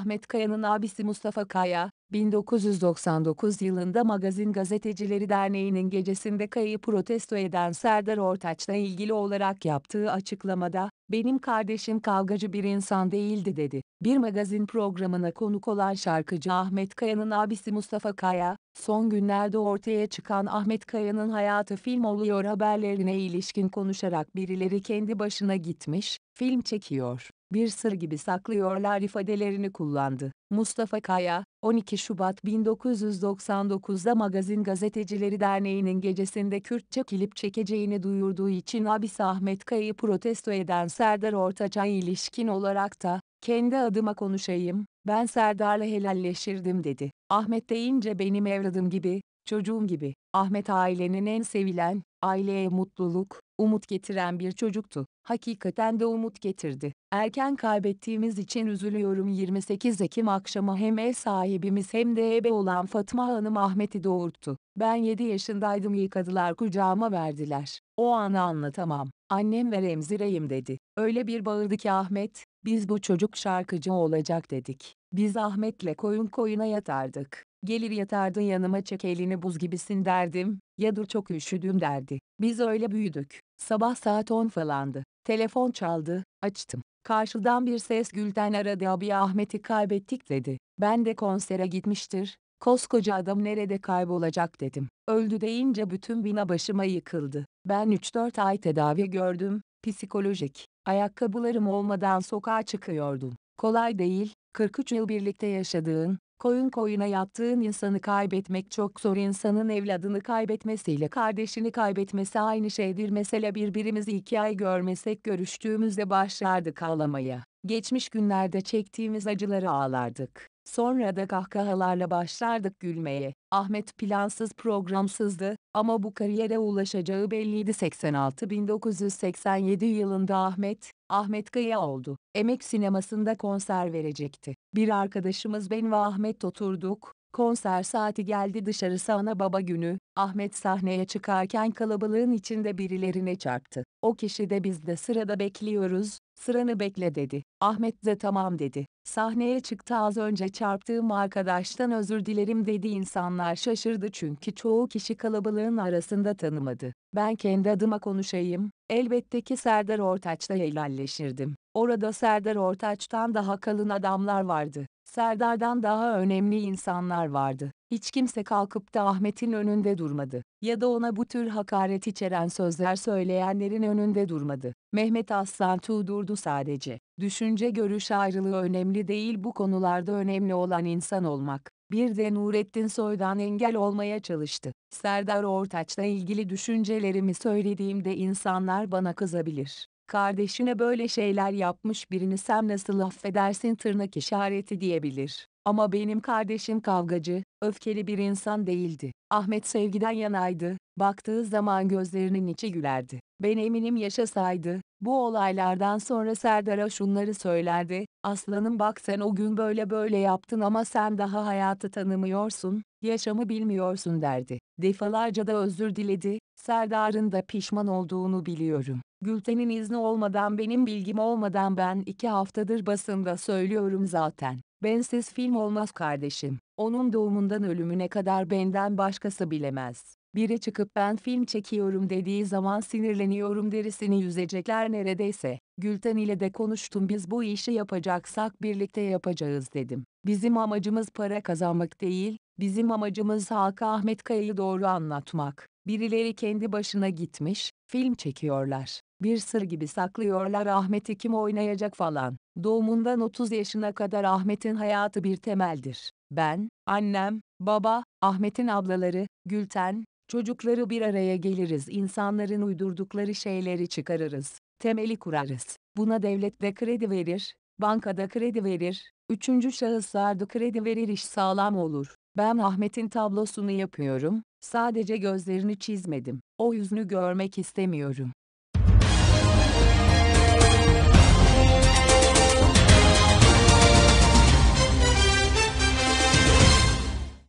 Ahmet Kaya'nın abisi Mustafa Kaya, 1999 yılında Magazin Gazetecileri Derneği'nin gecesinde Kaya'yı protesto eden Serdar Ortaç'la ilgili olarak yaptığı açıklamada, benim kardeşim kavgacı bir insan değildi dedi. Bir magazin programına konuk olan şarkıcı Ahmet Kaya'nın abisi Mustafa Kaya, son günlerde ortaya çıkan Ahmet Kaya'nın hayatı film oluyor haberlerine ilişkin konuşarak birileri kendi başına gitmiş, film çekiyor bir sır gibi saklıyorlar ifadelerini kullandı. Mustafa Kaya, 12 Şubat 1999'da Magazin Gazetecileri Derneği'nin gecesinde Kürtçe kilip çekeceğini duyurduğu için Abis Ahmet Kaya'yı protesto eden Serdar Ortaç'a ilişkin olarak da, kendi adıma konuşayım, ben Serdar'la helalleşirdim dedi. Ahmet deyince benim evladım gibi, çocuğum gibi. Ahmet ailenin en sevilen, aileye mutluluk, umut getiren bir çocuktu. Hakikaten de umut getirdi. Erken kaybettiğimiz için üzülüyorum 28 Ekim akşamı hem ev sahibimiz hem de ebe olan Fatma Hanım Ahmet'i doğurttu. Ben 7 yaşındaydım yıkadılar kucağıma verdiler. O anı anlatamam. Annem ve Remzi Reyim dedi. Öyle bir bağırdı ki Ahmet, biz bu çocuk şarkıcı olacak dedik. Biz Ahmet'le koyun koyuna yatardık. Gelir yatardın yanıma çek elini buz gibisin derdim, ya dur çok üşüdüm derdi. Biz öyle büyüdük. Sabah saat 10 falandı. Telefon çaldı, açtım. Karşıdan bir ses Gülten aradı abi Ahmet'i kaybettik dedi. Ben de konsere gitmiştir, koskoca adam nerede kaybolacak dedim. Öldü deyince bütün bina başıma yıkıldı. Ben 3-4 ay tedavi gördüm, psikolojik. Ayakkabılarım olmadan sokağa çıkıyordum. Kolay değil, 43 yıl birlikte yaşadığın, Koyun koyuna yattığın insanı kaybetmek çok zor insanın evladını kaybetmesiyle kardeşini kaybetmesi aynı şeydir. Mesela birbirimizi iki ay görmesek görüştüğümüzde başlardık ağlamaya. Geçmiş günlerde çektiğimiz acıları ağlardık. Sonra da kahkahalarla başlardık gülmeye. Ahmet plansız programsızdı ama bu kariyere ulaşacağı belliydi. 86-1987 yılında Ahmet, Ahmet Kaya oldu. Emek sinemasında konser verecekti. Bir arkadaşımız ben ve Ahmet oturduk, Konser saati geldi dışarısı ana baba günü, Ahmet sahneye çıkarken kalabalığın içinde birilerine çarptı. O kişi de biz de sırada bekliyoruz, sıranı bekle dedi. Ahmet de tamam dedi. Sahneye çıktı az önce çarptığım arkadaştan özür dilerim dedi insanlar şaşırdı çünkü çoğu kişi kalabalığın arasında tanımadı. Ben kendi adıma konuşayım, elbette ki Serdar Ortaç'la helalleşirdim. Orada Serdar Ortaç'tan daha kalın adamlar vardı. Serdar'dan daha önemli insanlar vardı. Hiç kimse kalkıp da Ahmet'in önünde durmadı. Ya da ona bu tür hakaret içeren sözler söyleyenlerin önünde durmadı. Mehmet Aslan durdu sadece. Düşünce görüş ayrılığı önemli değil bu konularda önemli olan insan olmak. Bir de Nurettin Soy'dan engel olmaya çalıştı. Serdar Ortaç'la ilgili düşüncelerimi söylediğimde insanlar bana kızabilir kardeşine böyle şeyler yapmış birini sen nasıl affedersin tırnak işareti diyebilir. Ama benim kardeşim kavgacı, öfkeli bir insan değildi. Ahmet sevgiden yanaydı. Baktığı zaman gözlerinin içi gülerdi. Ben eminim yaşasaydı, bu olaylardan sonra Serdar'a şunları söylerdi, aslanım bak sen o gün böyle böyle yaptın ama sen daha hayatı tanımıyorsun, yaşamı bilmiyorsun derdi. Defalarca da özür diledi, Serdar'ın da pişman olduğunu biliyorum. Gülten'in izni olmadan benim bilgim olmadan ben iki haftadır basında söylüyorum zaten. Bensiz film olmaz kardeşim. Onun doğumundan ölümüne kadar benden başkası bilemez. Biri çıkıp ben film çekiyorum dediği zaman sinirleniyorum derisini yüzecekler neredeyse. Gülten ile de konuştum biz bu işi yapacaksak birlikte yapacağız dedim. Bizim amacımız para kazanmak değil, bizim amacımız halka Ahmet Kaya'yı doğru anlatmak. Birileri kendi başına gitmiş, film çekiyorlar. Bir sır gibi saklıyorlar Ahmet'i kim oynayacak falan. Doğumundan 30 yaşına kadar Ahmet'in hayatı bir temeldir. Ben, annem, baba, Ahmet'in ablaları, Gülten, Çocukları bir araya geliriz, insanların uydurdukları şeyleri çıkarırız, temeli kurarız. Buna devlet de kredi verir, bankada kredi verir, üçüncü şahıslar da kredi verir iş sağlam olur. Ben Ahmet'in tablosunu yapıyorum, sadece gözlerini çizmedim. O yüzünü görmek istemiyorum.